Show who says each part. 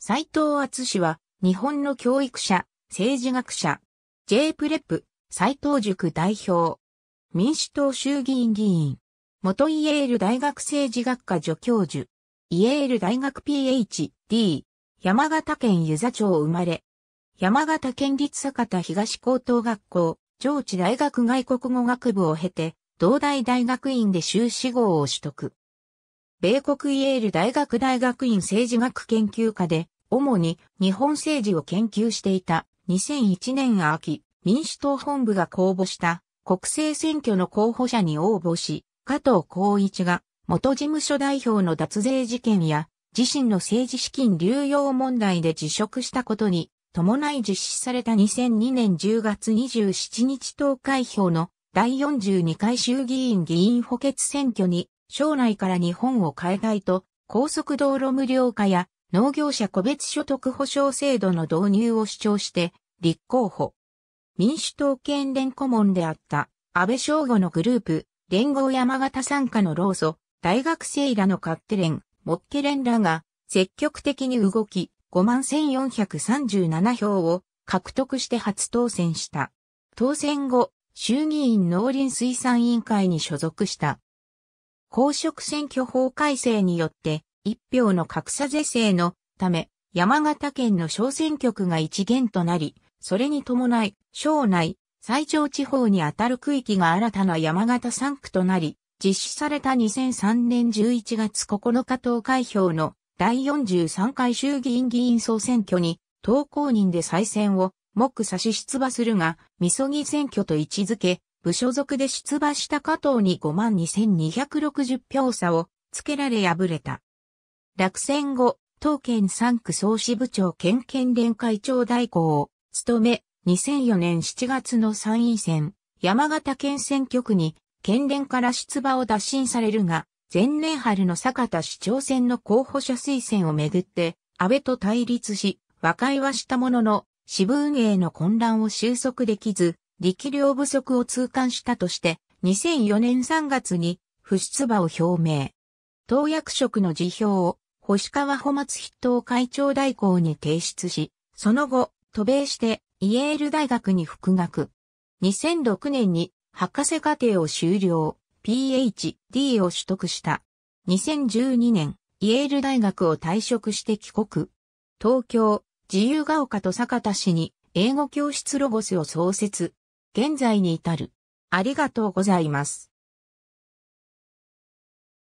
Speaker 1: 斎藤厚氏は、日本の教育者、政治学者、J プレップ、斎藤塾代表、民主党衆議院議員、元イエール大学政治学科助教授、イエール大学 PhD、山形県湯座町生まれ、山形県立坂田東高等学校、上智大学外国語学部を経て、同大大学院で修士号を取得。米国イエール大学大学院政治学研究科で主に日本政治を研究していた2001年秋、民主党本部が公募した国政選挙の候補者に応募し、加藤光一が元事務所代表の脱税事件や自身の政治資金流用問題で辞職したことに伴い実施された2002年10月27日投開票の第42回衆議院議員補欠選挙に将来から日本を変えたいと高速道路無料化や農業者個別所得保障制度の導入を主張して立候補。民主党県連顧問であった安倍昭吾のグループ、連合山形参加の老祖、大学生らの勝手連、ッっレ連らが積極的に動き、51,437票を獲得して初当選した。当選後、衆議院農林水産委員会に所属した。公職選挙法改正によって一票の格差是正のため、山形県の小選挙区が一元となり、それに伴い、省内、最長地方にあたる区域が新たな山形3区となり、実施された2003年11月9日投開票の第43回衆議院議員総選挙に、党公認で再選を目差し出馬するが、みそぎ選挙と位置づけ、部所属で出馬した加藤に5万2260票差をつけられ敗れた。落選後、東県三区総支部長県県連会長代行を務め、2004年7月の参院選、山形県選挙区に県連から出馬を打診されるが、前年春の坂田市長選の候補者推薦をめぐって、安倍と対立し、和解はしたものの、支部運営の混乱を収束できず、力量不足を痛感したとして、2004年3月に不出馬を表明。党役職の辞表を星川保松筆頭会長代行に提出し、その後、渡米して、イエール大学に復学。2006年に博士課程を修了、PhD を取得した。2012年、イエール大学を退職して帰国。東京、自由が丘と坂田市に英語教室ロゴスを創設。現在に至る。ありがとうございます。